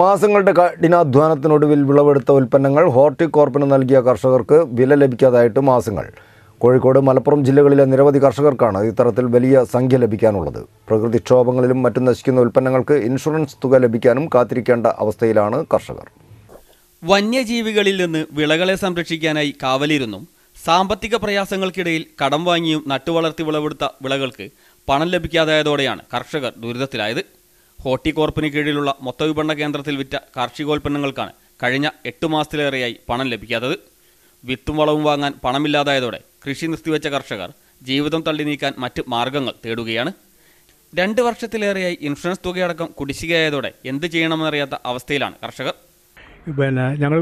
മാസങ്ങളുടെ കഠിനാധ്വാനത്തിനൊടുവിൽ വിളവെടുത്ത ഉൽപ്പന്നങ്ങൾ ഹോർട്ടികോർപ്പിന് നൽകിയ കർഷകർക്ക് വില ലഭിക്കാതായിട്ട് മാസങ്ങൾ കോഴിക്കോട് മലപ്പുറം ജില്ലകളിലെ നിരവധി കർഷകർക്കാണ് ഇത്തരത്തിൽ വലിയ സംഖ്യ ലഭിക്കാനുള്ളത് പ്രകൃതിക്ഷോഭങ്ങളിലും മറ്റും നശിക്കുന്ന ഉൽപ്പന്നങ്ങൾക്ക് ഇൻഷുറൻസ് തുക ലഭിക്കാനും കാത്തിരിക്കേണ്ട അവസ്ഥയിലാണ് കർഷകർ വന്യജീവികളിൽ നിന്ന് വിളകളെ സംരക്ഷിക്കാനായി കാവലിരുന്നും സാമ്പത്തിക പ്രയാസങ്ങൾക്കിടയിൽ കടം വാങ്ങിയും നട്ടുവളർത്തി വിളവെടുത്ത വിളകൾക്ക് പണം ലഭിക്കാതായതോടെയാണ് കർഷകർ ദുരിതത്തിലായത് ഹോർട്ടികോർപ്പിന് കീഴിലുള്ള മൊത്തവിപണന കേന്ദ്രത്തിൽ വിറ്റ കാർഷികോൽപ്പന്നങ്ങൾക്കാണ് കഴിഞ്ഞ എട്ട് മാസത്തിലേറെയായി പണം ലഭിക്കാത്തത് വിത്തും വളവും വാങ്ങാൻ പണമില്ലാതായതോടെ കൃഷി നിർത്തിവെച്ച കർഷകർ ജീവിതം തള്ളി നീക്കാൻ മറ്റ് മാർഗങ്ങൾ തേടുകയാണ് രണ്ട് വർഷത്തിലേറെയായി ഇൻഷുറൻസ് തുകയടക്കം കുടിശ്ശികയായതോടെ എന്ത് ചെയ്യണമെന്നറിയാത്ത അവസ്ഥയിലാണ് കർഷകർ പിന്നെ ഞങ്ങൾ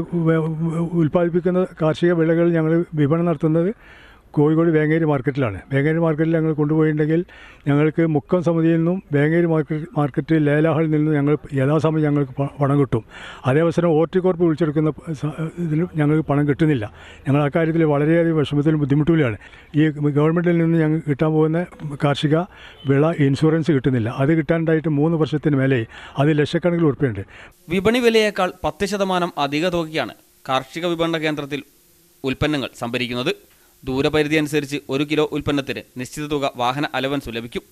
ഉൽപ്പാദിപ്പിക്കുന്ന കാർഷിക വിളകൾ ഞങ്ങൾ വിപണനം നടത്തുന്നത് കോഴിക്കോട് വേങ്ങേരി മാർക്കറ്റിലാണ് വേങ്ങേരി മാർക്കറ്റിൽ ഞങ്ങൾ കൊണ്ടുപോയിട്ടുണ്ടെങ്കിൽ ഞങ്ങൾക്ക് മുക്കം സമിതിയിൽ നിന്നും വേങ്ങേരി മാർക്കറ്റ് മാർക്കറ്റ് ലേലാഹളിൽ നിന്നും ഞങ്ങൾ യഥാസമയം ഞങ്ങൾക്ക് പണം കിട്ടും അതേവസരം ഓർട്ടിക്കോർപ്പ് വിളിച്ചെടുക്കുന്ന ഇതിന് ഞങ്ങൾക്ക് പണം കിട്ടുന്നില്ല ഞങ്ങൾ അക്കാര്യത്തിൽ വളരെയധികം വിഷമത്തിലും ബുദ്ധിമുട്ടുകളാണ് ഈ ഗവൺമെൻറ്റിൽ നിന്ന് ഞങ്ങൾ കിട്ടാൻ പോകുന്ന കാർഷിക വിള ഇൻഷുറൻസ് കിട്ടുന്നില്ല അത് കിട്ടാനായിട്ട് മൂന്ന് വർഷത്തിന് മേലെ അത് ലക്ഷക്കണക്കിൽ ഉറപ്പുണ്ട് വിപണി വിലയേക്കാൾ പത്ത് ശതമാനം അധിക തുകയാണ് കാർഷിക വിപണന കേന്ദ്രത്തിൽ ഉൽപ്പന്നങ്ങൾ സംഭരിക്കുന്നത് ദൂരപരിധി അനുസരിച്ച് ഒരു കിലോ ഉൽപ്പന്നത്തിന് നിശ്ചിത തുക വാഹന അലവൻസ് ലഭിക്കും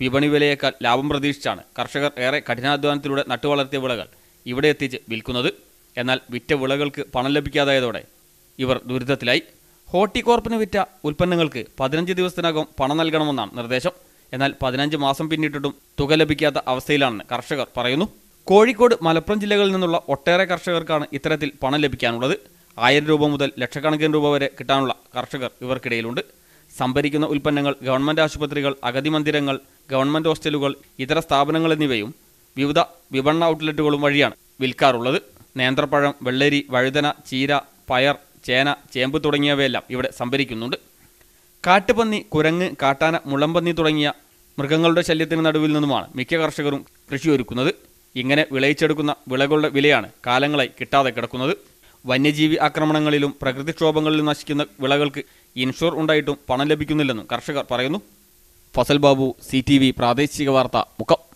വിപണി വിലയേക്കാൾ ലാഭം പ്രതീക്ഷിച്ചാണ് കർഷകർ ഏറെ കഠിനാധ്വാനത്തിലൂടെ നട്ടുവളർത്തിയ വിളകൾ ഇവിടെ എത്തിച്ച് വിൽക്കുന്നത് എന്നാൽ വിറ്റ വിളകൾക്ക് പണം ലഭിക്കാതായതോടെ ഇവർ ദുരിതത്തിലായി ഹോർട്ടികോർപ്പിന് വിറ്റ ഉൽപ്പന്നങ്ങൾക്ക് പതിനഞ്ച് ദിവസത്തിനകം പണം നൽകണമെന്നാണ് നിർദ്ദേശം എന്നാൽ പതിനഞ്ച് മാസം പിന്നിട്ടിട്ടും തുക ലഭിക്കാത്ത അവസ്ഥയിലാണെന്ന് കർഷകർ പറയുന്നു കോഴിക്കോട് മലപ്പുറം ജില്ലകളിൽ നിന്നുള്ള ഒട്ടേറെ കർഷകർക്കാണ് ഇത്തരത്തിൽ പണം ലഭിക്കാനുള്ളത് ആയിരം രൂപ മുതൽ ലക്ഷക്കണക്കിന് രൂപ വരെ കിട്ടാനുള്ള കർഷകർ ഇവർക്കിടയിലുണ്ട് സംഭരിക്കുന്ന ഉൽപ്പന്നങ്ങൾ ഗവൺമെൻറ് ആശുപത്രികൾ അഗതി മന്ദിരങ്ങൾ ഗവൺമെൻറ് ഹോസ്റ്റലുകൾ ഇതര സ്ഥാപനങ്ങൾ എന്നിവയും വിവിധ വിപണന ഔട്ട്ലെറ്റുകളും വഴിയാണ് വിൽക്കാറുള്ളത് നേന്ത്രപ്പഴം വെള്ളരി വഴുതന ചീര പയർ ചേന ചേമ്പ് തുടങ്ങിയവയെല്ലാം ഇവിടെ സംഭരിക്കുന്നുണ്ട് കാട്ടുപന്നി കുരങ്ങ് കാട്ടാന മുളമ്പന്നി തുടങ്ങിയ മൃഗങ്ങളുടെ ശല്യത്തിന് നടുവിൽ നിന്നുമാണ് മിക്ക കർഷകരും ഒരുക്കുന്നത് ഇങ്ങനെ വിളയിച്ചെടുക്കുന്ന വിളകളുടെ വിലയാണ് കാലങ്ങളായി കിട്ടാതെ കിടക്കുന്നത് വന്യജീവി ആക്രമണങ്ങളിലും പ്രകൃതിക്ഷോഭങ്ങളിലും നശിക്കുന്ന വിളകൾക്ക് ഇൻഷുർ ഉണ്ടായിട്ടും പണം ലഭിക്കുന്നില്ലെന്നും കർഷകർ പറയുന്നു ഫസൽ ബാബു സി പ്രാദേശിക വാർത്ത മുഖം